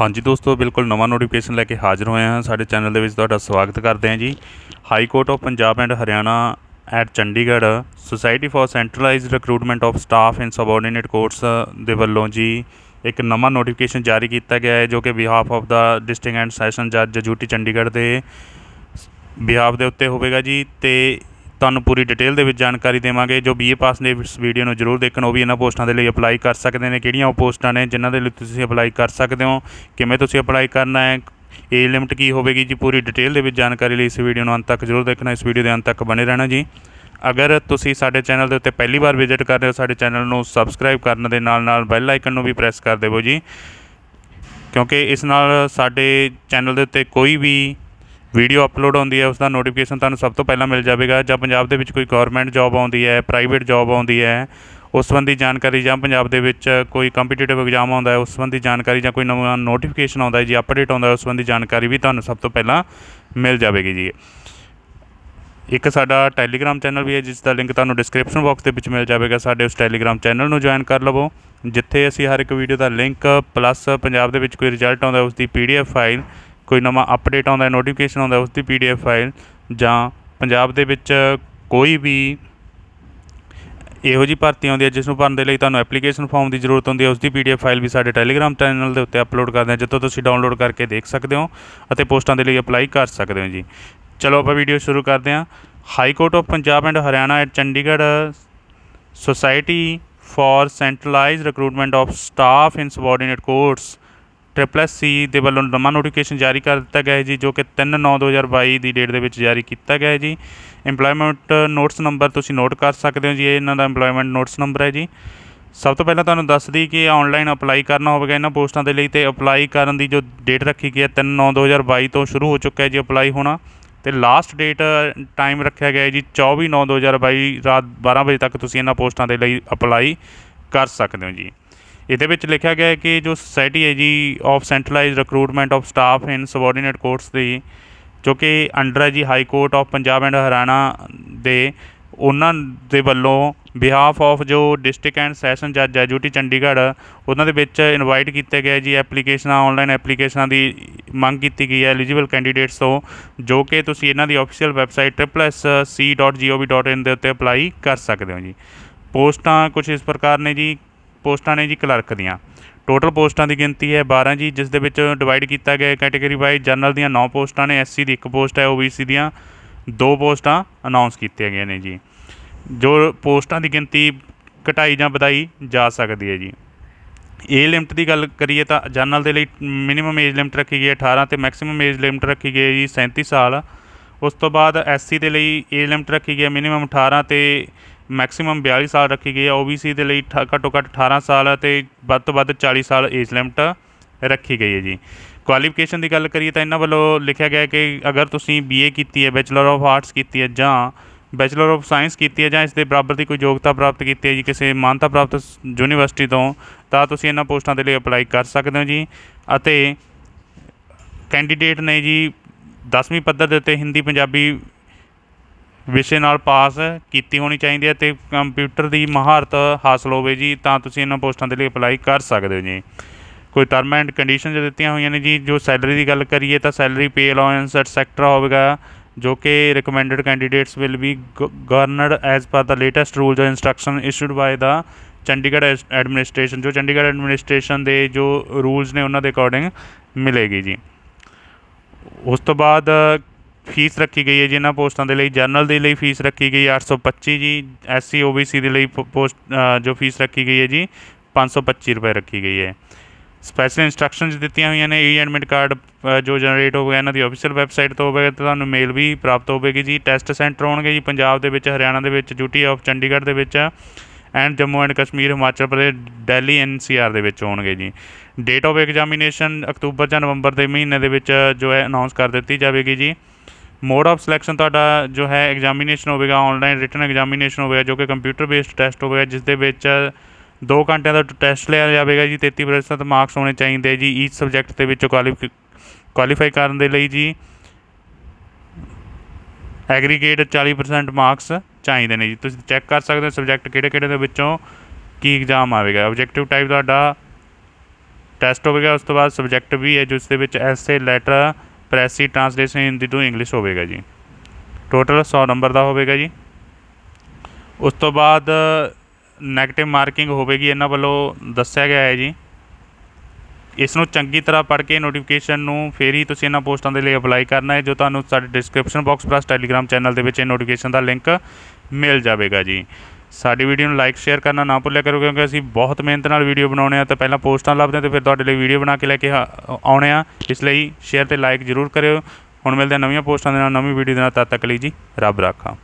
ਹਾਂਜੀ ਦੋਸਤੋ ਬਿਲਕੁਲ ਨਵਾਂ ਨੋਟੀਫਿਕੇਸ਼ਨ ਲੈ ਕੇ ਹਾਜ਼ਰ ਹੋਏ ਹਾਂ ਸਾਡੇ ਚੈਨਲ ਦੇ ਵਿੱਚ ਤੁਹਾਡਾ ਸਵਾਗਤ ਕਰਦੇ ਹਾਂ ਜੀ high court of Punjab and Haryana at Chandigarh society for centralised recruitment of staff in subordinate courts ਦੇ ਵੱਲੋਂ ਜੀ ਇੱਕ ਨਵਾਂ ਨੋਟੀਫਿਕੇਸ਼ਨ ਜਾਰੀ ਕੀਤਾ ਗਿਆ ਹੈ ਜੋ ਕਿ behalf of the district and session ਜੱਜ ਜੂਟੀ ਚੰਡੀਗੜ੍ਹ ਦੇ ਬਿਹਾਫ ਦੇ ਉੱਤੇ ਹੋਵੇਗਾ ਜੀ ਤੇ ਤੁਹਾਨੂੰ ਪੂਰੀ ਡਿਟੇਲ ਦੇ ਵਿੱਚ ਜਾਣਕਾਰੀ ਦੇਵਾਂਗੇ ਜੋ ਬੀਏ ਪਾਸ ਨੇ ਇਸ ਵੀਡੀਓ ਨੂੰ ਜ਼ਰੂਰ ਦੇਖਣ ਉਹ ਵੀ ਇਹਨਾਂ ਪੋਸਟਾਂ ਦੇ ਲਈ ਅਪਲਾਈ ਕਰ ਸਕਦੇ ਨੇ ਕਿਹੜੀਆਂ ਉਹ ਪੋਸਟਾਂ ਨੇ ਜਿਨ੍ਹਾਂ ਦੇ ਲਈ ਤੁਸੀਂ ਅਪਲਾਈ ਕਰ ਸਕਦੇ ਹੋ ਕਿਵੇਂ ਤੁਸੀਂ ਅਪਲਾਈ ਕਰਨਾ ਹੈ ਏਜ ਲਿਮਟ ਕੀ ਹੋਵੇਗੀ ਜੀ ਪੂਰੀ ਡਿਟੇਲ ਦੇ ਵਿੱਚ ਜਾਣਕਾਰੀ ਲਈ ਇਸ ਵੀਡੀਓ ਨੂੰ ਅੰਤ ਤੱਕ ਜ਼ਰੂਰ ਦੇਖਣਾ ਇਸ ਵੀਡੀਓ ਦੇ ਅੰਤ ਤੱਕ ਬਣੇ ਰਹਿਣਾ ਜੀ ਅਗਰ ਤੁਸੀਂ ਸਾਡੇ ਚੈਨਲ ਦੇ ਉੱਤੇ ਪਹਿਲੀ ਵਾਰ ਵਿਜ਼ਿਟ ਕਰ ਰਹੇ ਹੋ ਸਾਡੇ ਚੈਨਲ ਨੂੰ ਸਬਸਕ੍ਰਾਈਬ ਕਰਨ ਦੇ ਨਾਲ ਨਾਲ ਬੈਲ ਆਈਕਨ ਨੂੰ ਵੀ ਪ੍ਰੈਸ ਕਰ ਦੇਵੋ ਜੀ ਕਿਉਂਕਿ ਇਸ ਨਾਲ ਸਾਡੇ ਚੈਨਲ ਦੇ ਉੱਤੇ ਕੋਈ ਵੀ ਵੀਡੀਓ ਅਪਲੋਡ ਹੁੰਦੀ ਹੈ ਉਸ ਦਾ ਨੋਟੀਫਿਕੇਸ਼ਨ ਤੁਹਾਨੂੰ ਸਭ ਤੋਂ ਪਹਿਲਾਂ ਮਿਲ ਜਾਵੇਗਾ ਜਾਂ ਪੰਜਾਬ ਦੇ ਵਿੱਚ ਕੋਈ ਗਵਰਨਮੈਂਟ ਜੌਬ ਆਉਂਦੀ ਹੈ ਪ੍ਰਾਈਵੇਟ ਜੌਬ ਆਉਂਦੀ ਹੈ ਉਸ ਸੰਬੰਧੀ ਜਾਣਕਾਰੀ ਜਾਂ ਪੰਜਾਬ ਦੇ ਵਿੱਚ ਕੋਈ ਕੰਪੀਟੀਟਿਵ ਐਗਜ਼ਾਮ ਆਉਂਦਾ ਹੈ ਉਸ ਸੰਬੰਧੀ ਜਾਣਕਾਰੀ ਜਾਂ ਕੋਈ ਨਵਾਂ ਨੋਟੀਫਿਕੇਸ਼ਨ ਆਉਂਦਾ ਹੈ ਜੀ ਅਪਡੇਟ ਆਉਂਦਾ ਹੈ ਉਸ ਸੰਬੰਧੀ ਜਾਣਕਾਰੀ ਵੀ ਤੁਹਾਨੂੰ ਸਭ ਤੋਂ ਪਹਿਲਾਂ ਮਿਲ ਜਾਵੇਗੀ ਜੀ ਇੱਕ ਸਾਡਾ ਟੈਲੀਗ੍ਰam ਚੈਨਲ ਵੀ ਹੈ ਜਿਸ ਦਾ ਲਿੰਕ ਤੁਹਾਨੂੰ ਡਿਸਕ੍ਰਿਪਸ਼ਨ ਬਾਕਸ ਦੇ ਵਿੱਚ ਮਿਲ ਜਾਵੇਗਾ ਸਾਡੇ ਉਸ ਟੈਲੀਗ੍ਰam ਚੈਨਲ ਨੂੰ ਜੁਆਇਨ ਕਰ ਲਵੋ ਜਿੱਥੇ ਅਸੀਂ ਹਰ ਇੱਕ ਵੀਡੀਓ ਦਾ ਲਿੰਕ ਪਲੱਸ ਪੰਜਾਬ ਦੇ ਵਿੱਚ ਕੋਈ ਰਿਜ਼ਲਟ ਆਉਂਦਾ ਉਸ ਦੀ ਪੀਡੀਐਫ ਫਾਈਲ ਕੋਈ ਨਵਾਂ ਅਪਡੇਟ ਆਉਂਦਾ ਨੋਟੀਫਿਕੇਸ਼ਨ ਆਉਂਦਾ ਉਸ ਦੀ ਪੀਡੀਐਫ ਫਾਈਲ ਜਾਂ ਪੰਜਾਬ ਦੇ ਵਿੱਚ ਕੋਈ ਵੀ ਇਹੋ ਜੀ ਭਰਤੀ ਆਉਂਦੀ ਹੈ ਜਿਸ ਨੂੰ ਭਰਨ ਦੇ ਲਈ ਤੁਹਾਨੂੰ ਐਪਲੀਕੇਸ਼ਨ ਫਾਰਮ ਦੀ ਜ਼ਰੂਰਤ ਹੁੰਦੀ ਹੈ ਉਸ ਦੀ ਪੀਡੀਐਫ ਫਾਈਲ ਵੀ ਸਾਡੇ ਟੈਲੀਗ੍ਰਾਮ ਚੈਨਲ ਦੇ ਉੱਤੇ ਅਪਲੋਡ ਕਰਦੇ ਹਾਂ ਜਿੱਥੋਂ ਤੁਸੀਂ ਡਾਊਨਲੋਡ ਕਰਕੇ ਦੇਖ ਸਕਦੇ ਹੋ ਅਤੇ ਪੋਸਟਾਂ ਦੇ ਲਈ ਅਪਲਾਈ ਕਰ ਸਕਦੇ ਹੋ ਜੀ ਚਲੋ ਆਪਾਂ ਵੀਡੀਓ ਸ਼ੁਰੂ ਕਰਦੇ ਹਾਂ high court of Punjab and Haryana at Chandigarh society for centralised recruitment of staff in subordinate courts SSC ਦੇ ਵੱਲੋਂ ਨਵਾਂ ਨੋਟੀਫਿਕੇਸ਼ਨ ਜਾਰੀ ਕਰ ਦਿੱਤਾ ਗਿਆ ਹੈ ਜੀ ਜੋ ਕਿ 3/9/2022 ਦੀ ਡੇਟ ਦੇ ਵਿੱਚ ਜਾਰੀ ਕੀਤਾ ਗਿਆ ਹੈ ਜੀ EMPLOYMENT ਨੋਟਸ ਨੰਬਰ ਤੁਸੀਂ ਨੋਟ ਕਰ ਸਕਦੇ ਹੋ ਜੀ ਇਹ ਇਹਨਾਂ ਦਾ EMPLOYMENT ਨੋਟਸ ਨੰਬਰ ਹੈ ਜੀ ਸਭ ਤੋਂ ਪਹਿਲਾਂ ਤੁਹਾਨੂੰ ਦੱਸ ਦਈ ਕਿ ਆਨਲਾਈਨ ਅਪਲਾਈ ਕਰਨਾ ਹੋਵੇਗਾ ਇਹਨਾਂ ਪੋਸਟਾਂ ਦੇ ਲਈ ਤੇ ਅਪਲਾਈ ਕਰਨ ਦੀ ਜੋ ਡੇਟ ਰੱਖੀ ਗਈ ਹੈ 3/9/2022 ਤੋਂ ਸ਼ੁਰੂ ਹੋ ਚੁੱਕਾ ਹੈ ਜੀ ਅਪਲਾਈ ਹੋਣਾ ਤੇ ਲਾਸਟ ਡੇਟ ਟਾਈਮ ਰੱਖਿਆ ਗਿਆ ਹੈ ਜੀ 24/9/2022 ਰਾਤ 12 ਵਜੇ ਤੱਕ ਤੁਸੀਂ ਇਹਨਾਂ ਪੋਸਟਾਂ ਦੇ ਲਈ ਅਪਲਾਈ ਕਰ ਸਕਦੇ ਹੋ ਜੀ ਇਹਦੇ ਵਿੱਚ ਲਿਖਿਆ ਗਿਆ ਹੈ ਕਿ ਜੋ ਸੋਸਾਇਟੀ ਹੈ ਜੀ of centralised recruitment of staff in subordinate courts ਦੀ ਜੋ ਕਿ ਅੰਡਰ ਹੈ ਜੀ high court of Punjab and Haryana ਦੇ ਉਹਨਾਂ ਦੇ ਵੱਲੋਂ ਬਿਹਾਫ ਆਫ ਜੋ ਡਿਸਟ੍ਰਿਕਟ ਐਂਡ ਸੈਸ਼ਨ ਜੱਜ ਹੈ ਜੂਟੀ ਚੰਡੀਗੜ੍ਹ ਉਹਨਾਂ ਦੇ ਵਿੱਚ ਇਨਵਾਈਟ ਕੀਤੇ ਗਏ ਜੀ ਐਪਲੀਕੇਸ਼ਨਾਂ ਆਨਲਾਈਨ ਐਪਲੀਕੇਸ਼ਨਾਂ ਦੀ ਮੰਗ ਕੀਤੀ ਗਈ ਹੈ ਐਲੀਜੀਬਲ ਕੈਂਡੀਡੇਟਸ ਤੋਂ ਜੋ ਕਿ ਤੁਸੀਂ ਇਹਨਾਂ ਦੀ ਅਫੀਸ਼ੀਅਲ ਵੈਬਸਾਈਟ tripless.c.gov.in ਦੇ ਉੱਤੇ ਅਪਲਾਈ ਕਰ ਸਕਦੇ ਹੋ ਜੀ ਪੋਸਟਾਂ ਕੁਝ ਇਸ ਪ੍ਰਕਾਰ ਨੇ ਜੀ ਪੋਸਟਾਂ ਨੇ ਜੀ ਕਲਰਕ ਦੀਆਂ ਟੋਟਲ ਪੋਸਟਾਂ ਦੀ ਗਿਣਤੀ ਹੈ 12 ਜੀ ਜਿਸ ਦੇ ਵਿੱਚ ਡਿਵਾਈਡ ਕੀਤਾ ਗਿਆ ਕੈਟਾਗਰੀ ਵਾਈਜ਼ ਜਨਰਲ ਦੀਆਂ 9 ਪੋਸਟਾਂ ਨੇ ਐਸਸੀ ਦੀ ਇੱਕ ਪੋਸਟ ਹੈ ਓਬੀਸੀ ਦੀਆਂ ਦੋ ਪੋਸਟਾਂ ਅਨਾਉਂਸ ਕੀਤੀਆਂ ਗਈਆਂ ਨੇ ਜੀ ਜੋ ਪੋਸਟਾਂ ਦੀ ਗਿਣਤੀ ਘਟਾਈ ਜਾਂ ਵਧਾਈ ਜਾ ਸਕਦੀ ਹੈ ਜੀ ਏ ਲਿਮਟ ਦੀ ਗੱਲ ਕਰੀਏ ਤਾਂ ਜਨਰਲ ਦੇ ਲਈ ਮਿਨੀਮਮ ਏਜ ਲਿਮਟ ਰੱਖੀ ਗਈ ਹੈ 18 ਤੇ ਮੈਕਸਿਮਮ ਏਜ ਲਿਮਟ ਰੱਖੀ ਗਈ ਹੈ ਜੀ 37 ਸਾਲ ਉਸ ਤੋਂ ਬਾਅਦ ਐਸਸੀ ਦੇ ਲਈ ਏ ਲਿਮਟ ਰੱਖੀ ਗਈ ਹੈ ਮਿਨੀਮਮ 18 ਤੇ ਮੈਕਸਿਮਮ 42 ਸਾਲ ਰੱਖੀ ਗਈ ਹੈ OBC ਦੇ ਲਈ ਘੱਟੋ ਘੱਟ 18 ਸਾਲ ਅਤੇ ਵੱਧ ਤੋਂ ਵੱਧ 40 ਸਾਲ ਏਜ ਲਿਮਟ ਰੱਖੀ ਗਈ ਹੈ ਜੀ ਕੁਆਲੀਫਿਕੇਸ਼ਨ ਦੀ ਗੱਲ ਕਰੀਏ ਤਾਂ ਇਹਨਾਂ ਵੱਲੋਂ ਲਿਖਿਆ ਗਿਆ ਹੈ ਕਿ ਅਗਰ ਤੁਸੀਂ BA ਕੀਤੀ ਹੈ ਬੈਚਲਰ ਆਫ ਆਰਟਸ ਕੀਤੀ ਹੈ ਜਾਂ ਬੈਚਲਰ ਆਫ ਸਾਇੰਸ ਕੀਤੀ ਹੈ ਜਾਂ ਇਸ ਦੇ ਬਰਾਬਰ ਦੀ ਕੋਈ ਯੋਗਤਾ ਪ੍ਰਾਪਤ ਕੀਤੀ ਹੈ ਜੀ ਕਿਸੇ ਮਾਨਤਾ ਪ੍ਰਾਪਤ ਯੂਨੀਵਰਸਿਟੀ ਤੋਂ ਤਾਂ ਤੁਸੀਂ ਇਹਨਾਂ ਪੋਸਟਾਂ ਦੇ ਲਈ ਅਪਲਾਈ ਕਰ ਸਕਦੇ ਹੋ ਜੀ ਅਤੇ ਕੈਂਡੀਡੇਟ ਨੇ ਜੀ 10ਵੀਂ ਪੱਧਰ ਦੇ ਉੱਤੇ ਹਿੰਦੀ ਪੰਜਾਬੀ ਵਿਸ਼ੇ ਨਾਲ ਪਾਸ ਕੀਤੀ ਹੋਣੀ ਚਾਹੀਦੀ ਹੈ ਤੇ ਕੰਪਿਊਟਰ ਦੀ ਮਹਾਰਤ ਹਾਸਲ ਹੋਵੇ ਜੀ ਤਾਂ ਤੁਸੀਂ ਇਹਨਾਂ ਪੋਸਟਾਂ ਦੇ ਲਈ ਅਪਲਾਈ ਕਰ ਸਕਦੇ ਹੋ ਜੀ ਕੋਈ ਟਰਮ ਐਂਡ ਕੰਡੀਸ਼ਨ ਜੋ ਦਿੱਤੀਆਂ ਹੋਈਆਂ ਨੇ ਜੀ ਜੋ ਸੈਲਰੀ ਦੀ ਗੱਲ ਕਰੀਏ ਤਾਂ ਸੈਲਰੀ ਪੇ ਅਲਾਉਂਸ ਸੈਕਟਰ ਹੋਵੇਗਾ ਜੋ ਕਿ recommended candidates will be governed as per the latest rules and instruction issued by the Chandigarh administration ਜੋ ਚੰਡੀਗੜ੍ਹ ਐਡਮਿਨਿਸਟ੍ਰੇਸ਼ਨ ਦੇ ਜੋ ਰੂਲਸ ਨੇ ਉਹਨਾਂ ਦੇ ਅਕੋਰਡਿੰਗ ਮਿਲੇਗੀ ਜੀ ਉਸ ਤੋਂ ਬਾਅਦ ਫੀਸ ਰੱਖੀ ਗਈ ਹੈ ਜਿਨ੍ਹਾਂ ਪੋਸਟਾਂ ਦੇ ਲਈ ਜਨਰਲ ਦੇ ਲਈ ਫੀਸ ਰੱਖੀ ਗਈ 825 ਜੀ ਐਸਸੀ ਓਬੀਸੀ ਦੇ ਲਈ ਪੋਸਟ ਜੋ ਫੀਸ ਰੱਖੀ ਗਈ ਹੈ ਜੀ 525 ਰੁਪਏ ਰੱਖੀ ਗਈ ਹੈ ਸਪੈਸ਼ਲ ਇਨਸਟਰਕਸ਼ਨਸ ਦਿੱਤੀਆਂ ਹੋਈਆਂ ਨੇ ਈ ਐਡਮਿਟ ਕਾਰਡ ਜੋ ਜਨਰੇਟ ਗਿਆ ਇਹਨਾਂ ਦੀ ਅਫੀਸ਼ੀਅਲ ਵੈਬਸਾਈਟ ਤੋਂ ਹੋਵੇਗਾ ਤੇ ਤੁਹਾਨੂੰ ਮੇਲ ਵੀ ਪ੍ਰਾਪਤ ਹੋਵੇਗੀ ਜੀ ਟੈਸਟ ਸੈਂਟਰ ਹੋਣਗੇ ਜੀ ਪੰਜਾਬ ਦੇ ਵਿੱਚ ਹਰਿਆਣਾ ਦੇ ਵਿੱਚ ਡਿਊਟੀ ਆਫ ਚੰਡੀਗੜ੍ਹ ਦੇ ਵਿੱਚ and Jammu and Kashmir Himachal Pradesh Delhi NCR ਦੇ ਵਿੱਚ ਹੋਣਗੇ ਜੀ ਡੇਟ ਆਫ ਐਗਜ਼ਾਮੀਨੇਸ਼ਨ ਅਕਤੂਬਰ ਜਾਂ ਨਵੰਬਰ ਦੇ ਮਹੀਨੇ ਦੇ ਵਿੱਚ ਜੋ ਹੈ ਅਨਾਉਂਸ ਕਰ ਦਿੱਤੀ ਜਾਵੇਗੀ ਜੀ ਮੋਡ ਆਫ ਸਿਲੈਕਸ਼ਨ ਤੁਹਾਡਾ ਜੋ ਹੈ ਐਗਜ਼ਾਮੀਨੇਸ਼ਨ ਹੋਵੇਗਾ ਆਨਲਾਈਨ ਰਿਟਨ ਐਗਜ਼ਾਮੀਨੇਸ਼ਨ ਹੋਵੇਗਾ ਜੋ ਕਿ ਕੰਪਿਊਟਰ ਬੇਸਡ ਟੈਸਟ ਹੋਵੇਗਾ ਜਿਸ ਦੇ ਵਿੱਚ 2 ਘੰਟਿਆਂ ਦਾ ਟੈਸਟ ਲਿਆ ਜਾਵੇਗਾ ਜੀ 33% ਮਾਰਕਸ ਹੋਣੇ ਚਾਹੀਦੇ ਜੀ ਈਚ ਸਬਜੈਕਟ ਦੇ ਵਿੱਚ ਕੁਆਲੀਫਾਈ ਕਰਨ ਦੇ ਲਈ ਜੀ ਐਗਰੀਗੇਟ 40% ਮਾਰਕਸ ਚਾਹੀਦੇ ਨੇ ਜੀ ਤੁਸੀਂ ਚੈੱਕ ਕਰ ਸਕਦੇ ਹੋ ਸਬਜੈਕਟ ਕਿਹੜੇ ਕਿਹੜੇ ਦੇ ਵਿੱਚੋਂ ਕੀ ਐਗਜ਼ਾਮ ਆਵੇਗਾ ਆਬਜੈਕਟਿਵ ਟਾਈਪ ਤੁਹਾਡਾ ਟੈਸਟ ਹੋਵੇਗਾ ਉਸ ਤੋਂ ਬਾਅਦ ਸਬਜੈਕਟ ਵੀ ਹੈ ਜਿਸ ਦੇ ਵਿੱਚ ਐਸੇ ਲੈਟਰ ਪ੍ਰੈਸੀ ਟ੍ਰਾਂਸਲੇਸ਼ਨ ਹਿੰਦੀ ਤੋਂ ਇੰਗਲਿਸ਼ ਹੋਵੇਗਾ ਜੀ ਟੋਟਲ 100 ਨੰਬਰ ਦਾ ਹੋਵੇਗਾ ਜੀ ਉਸ ਤੋਂ ਬਾਅਦ ਨੈਗੇਟਿਵ ਮਾਰਕਿੰਗ ਹੋਵੇਗੀ ਇਹਨਾਂ ਵੱਲੋਂ ਦੱਸਿਆ ਗਿਆ ਹੈ ਜੀ ਇਸ ਨੂੰ ਚੰਗੀ ਤਰ੍ਹਾਂ ਪੜ੍ਹ ਕੇ ਨੋਟੀਫਿਕੇਸ਼ਨ ਨੂੰ ਫੇਰ ਹੀ ਤੁਸੀਂ ਇਹਨਾਂ ਪੋਸਟਾਂ ਦੇ ਲਈ ਅਪਲਾਈ ਕਰਨਾ ਹੈ ਜੋ ਤੁਹਾਨੂੰ ਸਾਡੇ description box plus Telegram channel ਦੇ ਵਿੱਚ ਇਹ ਨੋਟੀਫਿਕੇਸ਼ਨ ਦਾ ਲਿੰਕ ਮਿਲ ਜਾਵੇਗਾ ਜੀ ਸਾਡੀ ਵੀਡੀਓ ਨੂੰ ਲਾਈਕ ਸ਼ੇਅਰ ਕਰਨਾ ਨਾ ਭੁੱਲਿਆ ਕਰੋ ਕਿਉਂਕਿ ਅਸੀਂ ਬਹੁਤ ਮਿਹਨਤ ਨਾਲ ਵੀਡੀਓ ਬਣਾਉਣੇ ਆ ਤਾਂ ਪਹਿਲਾਂ ਪੋਸਟਾਂ ਲੱਭਦੇ ਤੇ ਫਿਰ ਤੁਹਾਡੇ ਲਈ ਵੀਡੀਓ ਬਣਾ ਕੇ ਲੈ ਕੇ ਆਉਣੇ ਆ ਇਸ ਲਈ ਸ਼ੇਅਰ ਤੇ ਲਾਈਕ ਜ਼ਰੂਰ ਕਰਿਓ ਹੁਣ ਮਿਲਦੇ ਆ ਨਵੀਆਂ ਪੋਸਟਾਂ ਦੇ ਨਾਲ ਨਵੀਂ ਵੀਡੀਓ ਦੇ ਨਾਲ ਤਦ ਤੱਕ ਲਈ ਜੀ ਰੱਬ ਰਾਖਾ